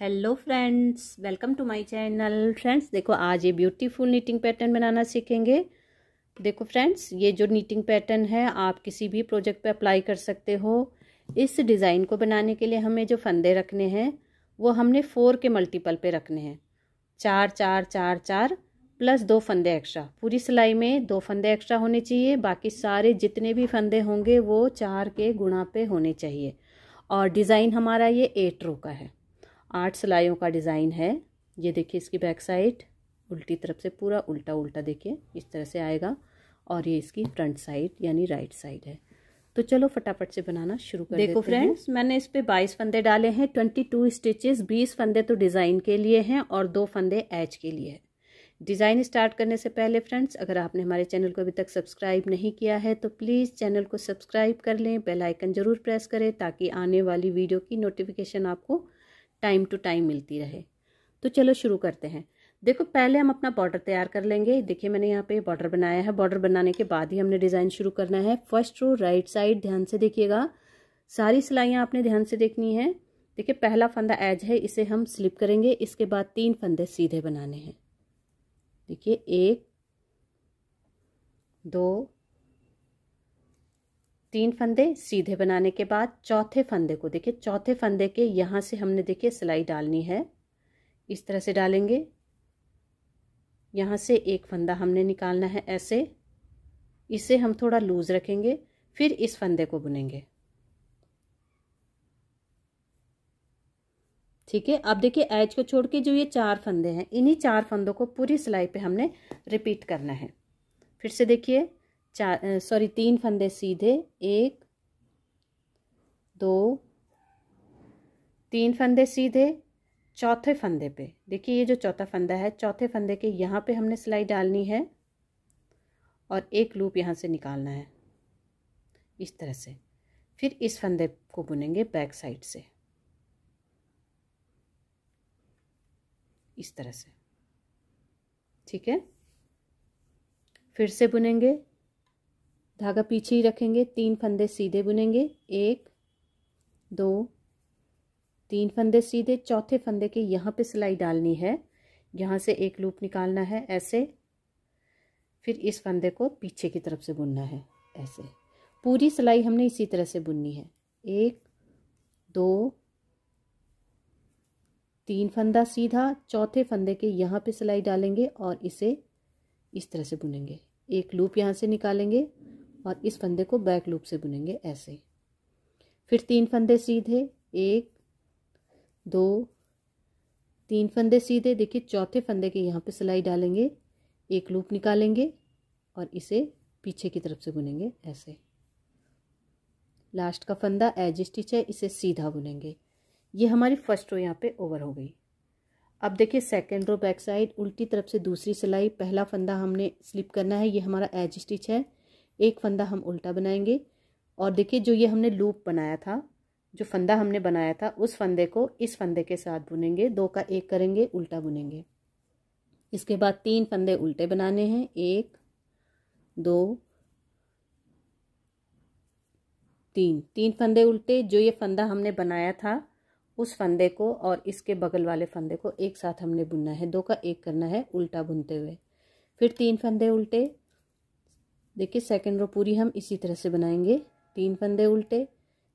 hello friends welcome to my channel friends देखो आज ये ब्यूटीफुल नीटिंग पैटर्न बनाना सीखेंगे देखो फ्रेंड्स ये जो नीटिंग पैटर्न है आप किसी भी प्रोजेक्ट पे अप्लाई कर सकते हो इस डिज़ाइन को बनाने के लिए हमें जो फंदे रखने हैं वो हमने फोर के मल्टीपल पे रखने हैं चार चार चार चार प्लस दो फंदे एक्स्ट्रा पूरी सिलाई में दो फंदे एक्स्ट्रा होने चाहिए बाकी सारे जितने भी फंदे होंगे वो चार के गुणा पे होने चाहिए और डिज़ाइन हमारा ये एट रो का है आठ सिलाइयों का डिज़ाइन है ये देखिए इसकी बैक साइड उल्टी तरफ से पूरा उल्टा उल्टा देखिए इस तरह से आएगा और ये इसकी फ्रंट साइड यानी राइट साइड है तो चलो फटाफट से बनाना शुरू कर देखो फ्रेंड्स मैंने इस पे बाईस फंदे डाले हैं ट्वेंटी टू स्टिचेस बीस फंदे तो डिज़ाइन के लिए हैं और दो फंदे एच के लिए है डिज़ाइन स्टार्ट करने से पहले फ्रेंड्स अगर आपने हमारे चैनल को अभी तक सब्सक्राइब नहीं किया है तो प्लीज़ चैनल को सब्सक्राइब कर लें बेल आइकन ज़रूर प्रेस करें ताकि आने वाली वीडियो की नोटिफिकेशन आपको टाइम टू टाइम मिलती रहे तो चलो शुरू करते हैं देखो पहले हम अपना बॉर्डर तैयार कर लेंगे देखिए मैंने यहाँ पे बॉर्डर बनाया है बॉर्डर बनाने के बाद ही हमने डिज़ाइन शुरू करना है फर्स्ट रो राइट साइड ध्यान से देखिएगा सारी सिलाइयाँ आपने ध्यान से देखनी है देखिए पहला फंदा एज है इसे हम स्लिप करेंगे इसके बाद तीन फंदे सीधे बनाने हैं देखिए एक दो तीन फंदे सीधे बनाने के बाद चौथे फंदे को देखिए चौथे फंदे के यहाँ से हमने देखिए सिलाई डालनी है इस तरह से डालेंगे यहाँ से एक फंदा हमने निकालना है ऐसे इसे हम थोड़ा लूज़ रखेंगे फिर इस फंदे को बुनेंगे ठीक है अब देखिए एज को छोड़ के जो ये चार फंदे हैं इन्हीं चार फंदों को पूरी सिलाई पे हमने रिपीट करना है फिर से देखिए चार सॉरी तीन फंदे सीधे एक दो तीन फंदे सीधे चौथे फंदे पे देखिए ये जो चौथा फंदा है चौथे फंदे के यहाँ पे हमने सिलाई डालनी है और एक लूप यहाँ से निकालना है इस तरह से फिर इस फंदे को बुनेंगे बैक साइड से इस तरह से ठीक है फिर से बुनेंगे धागा पीछे ही रखेंगे तीन फंदे सीधे बुनेंगे एक दो तीन फंदे सीधे चौथे फंदे के यहाँ पे सिलाई डालनी है यहाँ से एक लूप निकालना है ऐसे फिर इस फंदे को पीछे की तरफ से बुनना है ऐसे पूरी सिलाई हमने इसी तरह से बुननी है एक दो तीन फंदा सीधा चौथे फंदे के यहाँ पे सिलाई डालेंगे और इसे इस तरह से बुनेंगे एक लूप यहाँ से निकालेंगे और इस फंदे को बैक लूप से बुनेंगे ऐसे फिर तीन फंदे सीधे एक दो तीन फंदे सीधे देखिए चौथे फंदे के यहाँ पे सिलाई डालेंगे एक लूप निकालेंगे और इसे पीछे की तरफ से बुनेंगे ऐसे लास्ट का फंदा एज स्टिच है इसे सीधा बुनेंगे ये हमारी फर्स्ट रो यहाँ पे ओवर हो गई अब देखिए सेकेंड रो बैक साइड उल्टी तरफ से दूसरी सिलाई पहला फंदा हमने स्लिप करना है ये हमारा एज स्टिच है एक फंदा हम उल्टा बनाएंगे और देखिए जो ये हमने लूप बनाया था जो फंदा हमने बनाया था उस फंदे को इस फंदे के साथ बुनेंगे दो का एक करेंगे उल्टा बुनेंगे इसके बाद तीन फंदे उल्टे बनाने हैं एक दो तीन तीन फंदे उल्टे जो ये फंदा हमने बनाया था उस फंदे को और इसके बगल वाले फंदे को एक साथ हमने बुनना है दो का एक करना है उल्टा बुनते हुए फिर तीन फंदे उल्टे देखिए सेकेंड रो पूरी हम इसी तरह से बनाएंगे तीन फंदे उल्टे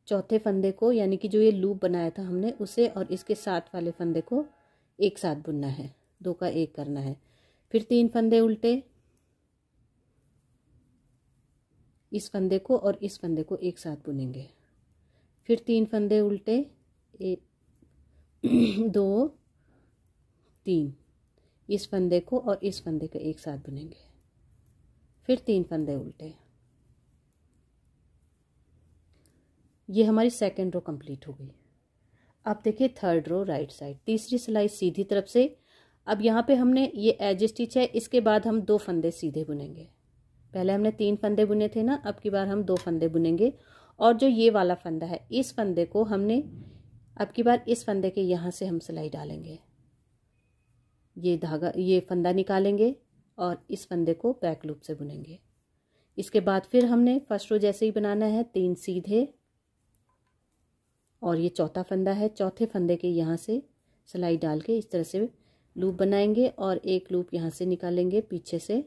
चौथे फंदे को यानी कि जो ये लूप बनाया था हमने उसे और इसके साथ वाले फंदे को एक साथ बुनना है दो का एक करना है फिर तीन फंदे उल्टे इस फंदे को और इस फंदे को एक साथ बुनेंगे फिर तीन फंदे उल्टे एक दो तीन इस फंदे को और इस फंदे को एक साथ बुनेंगे फिर तीन फंदे उल्टे ये हमारी सेकेंड रो कंप्लीट हो गई अब देखिए थर्ड रो राइट साइड तीसरी सिलाई सीधी तरफ से अब यहाँ पे हमने ये एज स्टिच है इसके बाद हम दो फंदे सीधे बुनेंगे पहले हमने तीन फंदे बुने थे ना अब की बार हम दो फंदे बुनेंगे और जो ये वाला फंदा है इस फंदे को हमने अब की बार इस फंदे के यहाँ से हम सिलाई डालेंगे ये धागा ये फंदा निकालेंगे और इस फंदे को बैक लूप से बुनेंगे इसके बाद फिर हमने फर्स्ट रो जैसे ही बनाना है तीन सीधे और ये चौथा फंदा है चौथे फंदे के यहाँ से सिलाई डाल के इस तरह से लूप बनाएंगे और एक लूप यहाँ से निकालेंगे पीछे से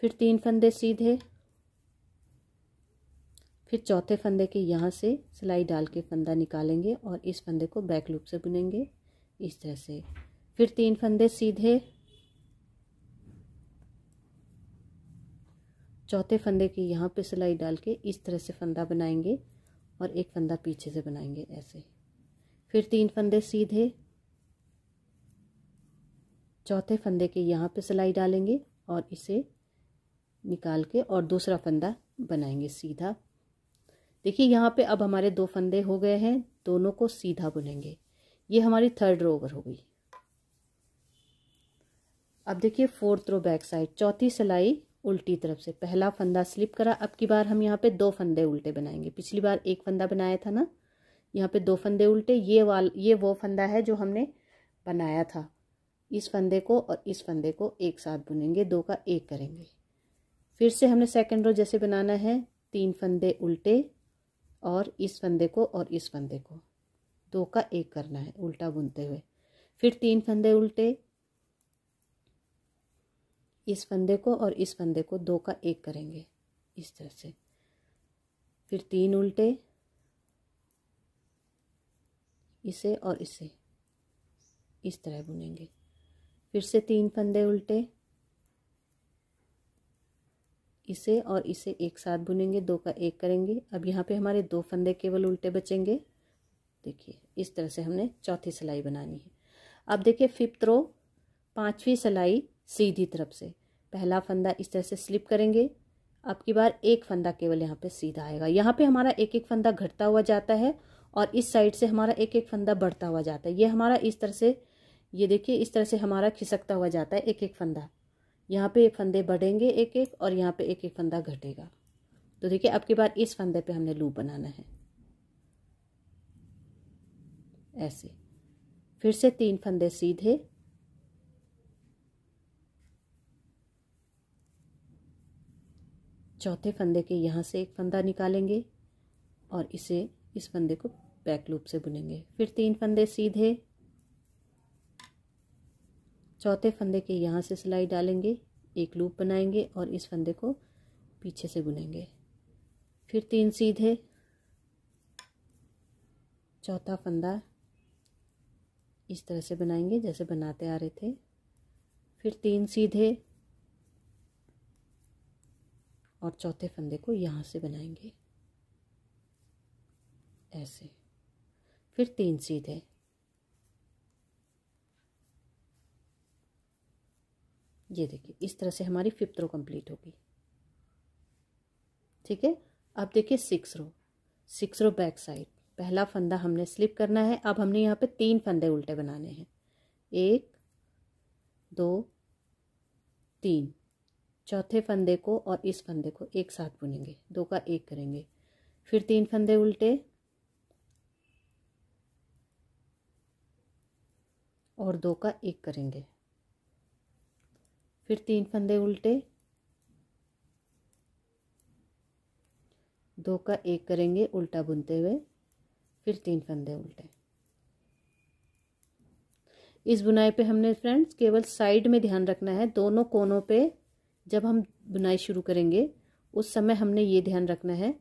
फिर तीन फंदे सीधे फिर चौथे फंदे के यहाँ से सिलाई डाल के फंदा निकालेंगे और इस फंदे को बैक लूप से बुनेंगे इस तरह से फिर तीन फंदे सीधे चौथे फंदे की यहाँ पे सिलाई डाल के इस तरह से फंदा बनाएंगे और एक फंदा पीछे से बनाएंगे ऐसे फिर तीन फंदे सीधे चौथे फंदे के यहाँ पे सिलाई डालेंगे और इसे निकाल के और दूसरा फंदा बनाएंगे सीधा देखिए यहाँ पे अब हमारे दो फंदे हो गए हैं दोनों को सीधा बुनेंगे ये हमारी थर्ड रो ओवर हो गई अब देखिए फोर्थ रो बैक साइड चौथी सिलाई उल्टी तरफ से पहला फंदा स्लिप करा अब की बार हम यहाँ पे दो फंदे उल्टे बनाएंगे पिछली बार एक फंदा बनाया था ना यहाँ पे दो फंदे उल्टे ये वाल ये वो फंदा है जो हमने बनाया था इस फंदे को और इस फंदे को एक साथ बुनेंगे दो का एक करेंगे फिर से हमने सेकेंड रो जैसे बनाना है तीन फंदे उल्टे और इस फंदे को और इस फंदे को दो का एक करना है उल्टा बुनते हुए फिर तीन फंदे उल्टे इस फंदे को और इस फंदे को दो का एक करेंगे इस तरह से फिर तीन उल्टे इसे और इसे इस तरह बुनेंगे फिर से तीन फंदे उल्टे इसे और इसे एक साथ बुनेंगे दो का एक करेंगे अब यहाँ पे हमारे दो फंदे केवल उल्टे बचेंगे देखिए इस तरह से हमने चौथी सिलाई बनानी है अब देखिए फिफ्थ रो पांचवी सिलाई सीधी तरफ से पहला फंदा इस तरह से स्लिप करेंगे अब की बार एक फंदा केवल यहाँ पे सीधा आएगा यहाँ पे हमारा एक एक फंदा घटता हुआ जाता है और इस साइड से हमारा एक एक फंदा बढ़ता हुआ जाता है ये हमारा इस तरह से ये देखिए इस तरह से हमारा खिसकता हुआ जाता है एक एक फंदा यहाँ पे एक फंदे बढ़ेंगे एक एक और यहाँ पे एक एक फंदा घटेगा तो देखिए अब की बार इस फंदे पे हमने लूप बनाना है ऐसे फिर से तीन फंदे सीधे चौथे फंदे के यहाँ से एक फंदा निकालेंगे और इसे इस फंदे को बैक लूप से बुनेंगे फिर तीन फंदे सीधे चौथे फंदे के यहाँ से सिलाई डालेंगे एक लूप बनाएंगे और इस फंदे को पीछे से बुनेंगे फिर तीन सीधे चौथा फंदा इस तरह से बनाएंगे जैसे बनाते आ रहे थे फिर तीन सीधे और चौथे फंदे को यहाँ से बनाएंगे ऐसे फिर तीन सीधे ये देखिए इस तरह से हमारी फिफ्थ रो कंप्लीट होगी ठीक है अब देखिए six row six row back side पहला फंदा हमने स्लिप करना है अब हमने यहाँ पे तीन फंदे उल्टे बनाने हैं एक दो तीन चौथे फंदे को और इस फंदे को एक साथ बुनेंगे दो का एक करेंगे फिर तीन फंदे उल्टे और दो का एक करेंगे फिर तीन फंदे उल्टे दो का एक करेंगे उल्टा बुनते हुए फिर तीन फंदे उल्टे इस बुनाई पे हमने फ्रेंड्स केवल साइड में ध्यान रखना है दोनों कोनों पे जब हम बुनाई शुरू करेंगे उस समय हमने ये ध्यान रखना है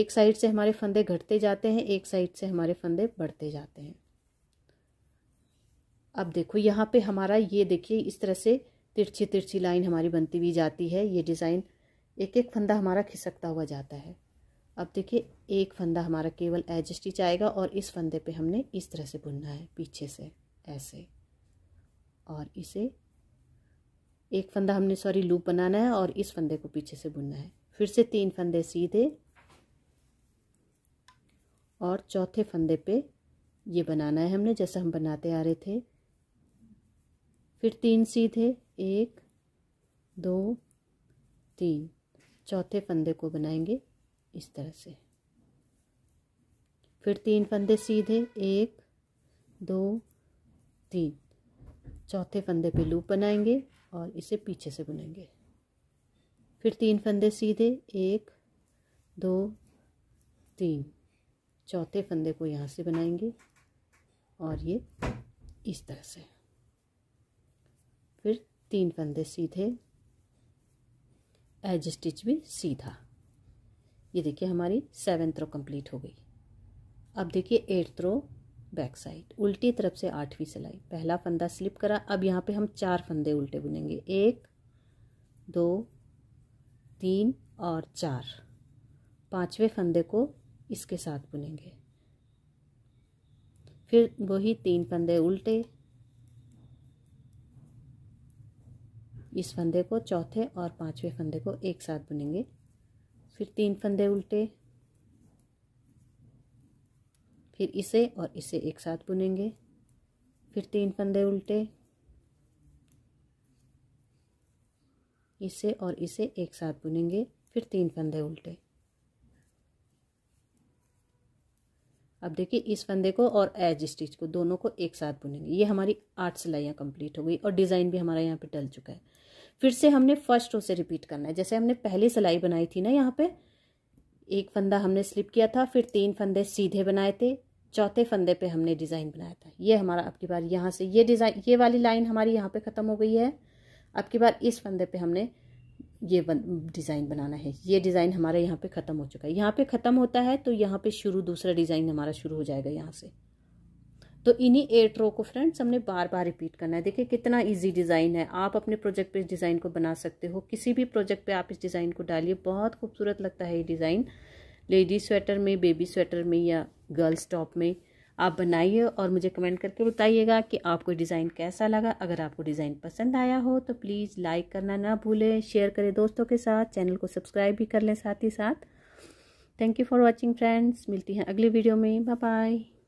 एक साइड से हमारे फंदे घटते जाते हैं एक साइड से हमारे फंदे बढ़ते जाते हैं अब देखो यहाँ पे हमारा ये देखिए इस तरह से तिरछी तिरछी लाइन हमारी बनती हुई जाती है ये डिज़ाइन एक एक फंदा हमारा खिसकता हुआ जाता है अब देखिए एक फंदा हमारा केवल एज स्टिच आएगा और इस फंदे पे हमने इस तरह से बुनना है पीछे से ऐसे और इसे एक फंदा हमने सॉरी लूप बनाना है और इस फंदे को पीछे से बुनना है फिर से तीन फंदे सीधे और चौथे फंदे पे ये बनाना है हमने जैसा हम बनाते आ रहे थे फिर तीन सीधे एक दो तीन चौथे फंदे को बनाएंगे इस तरह से फिर तीन फंदे सीधे एक दो तीन चौथे फंदे पे लूप बनाएंगे और इसे पीछे से बुनेंगे फिर तीन फंदे सीधे एक दो तीन चौथे फंदे को यहाँ से बनाएंगे और ये इस तरह से फिर तीन फंदे सीधे एज स्टिच भी सीधा ये देखिए हमारी सेवन थ्रो कंप्लीट हो गई अब देखिए एट थ्रो बैक साइड उल्टी तरफ से आठवीं सिलाई पहला फंदा स्लिप करा अब यहाँ पे हम चार फंदे उल्टे बुनेंगे एक दो तीन और चार पांचवें फंदे को इसके साथ बुनेंगे फिर वही तीन फंदे उल्टे इस फंदे को चौथे और पांचवें फंदे को एक साथ बुनेंगे फिर तीन फंदे उल्टे फिर इसे और इसे एक साथ बुनेंगे फिर तीन फंदे उल्टे इसे और इसे एक साथ बुनेंगे फिर तीन फंदे उल्टे अब देखिए इस फंदे को और एज स्टिच को दोनों को एक साथ बुनेंगे ये हमारी आठ सिलाइयाँ कंप्लीट हो गई और डिज़ाइन भी हमारा यहाँ पे डल चुका है फिर से हमने फर्स्ट रो से रिपीट करना है जैसे हमने पहली सिलाई बनाई थी ना यहाँ पे एक फंदा हमने स्लिप किया था फिर तीन फंदे सीधे बनाए थे चौथे फंदे पे हमने डिज़ाइन बनाया था ये हमारा अब की बार यहाँ से ये डिज़ाइन ये वाली लाइन हमारी यहाँ पे ख़त्म हो गई है अब की बार इस फंदे पे हमने ये डिज़ाइन बनाना है ये डिज़ाइन हमारे यहाँ पे ख़त्म हो चुका है यहाँ पे ख़त्म होता है तो यहाँ पे शुरू दूसरा डिज़ाइन हमारा शुरू हो जाएगा यहाँ से तो इन्हीं एट रो को फ्रेंड्स हमने बार बार रिपीट करना है देखिए कितना ईजी डिज़ाइन है आप अपने प्रोजेक्ट पर इस डिज़ाइन को बना सकते हो किसी भी प्रोजेक्ट पे आप इस डिज़ाइन को डालिए बहुत खूबसूरत लगता है ये डिज़ाइन लेडीज स्वेटर में बेबी स्वेटर में या गर्ल्स टॉप में आप बनाइए और मुझे कमेंट करके बताइएगा कि आपको डिज़ाइन कैसा लगा अगर आपको डिज़ाइन पसंद आया हो तो प्लीज़ लाइक करना ना भूलें शेयर करें दोस्तों के साथ चैनल को सब्सक्राइब भी कर लें साथ ही साथ thank you for watching friends मिलती हैं अगली वीडियो में बाय बाय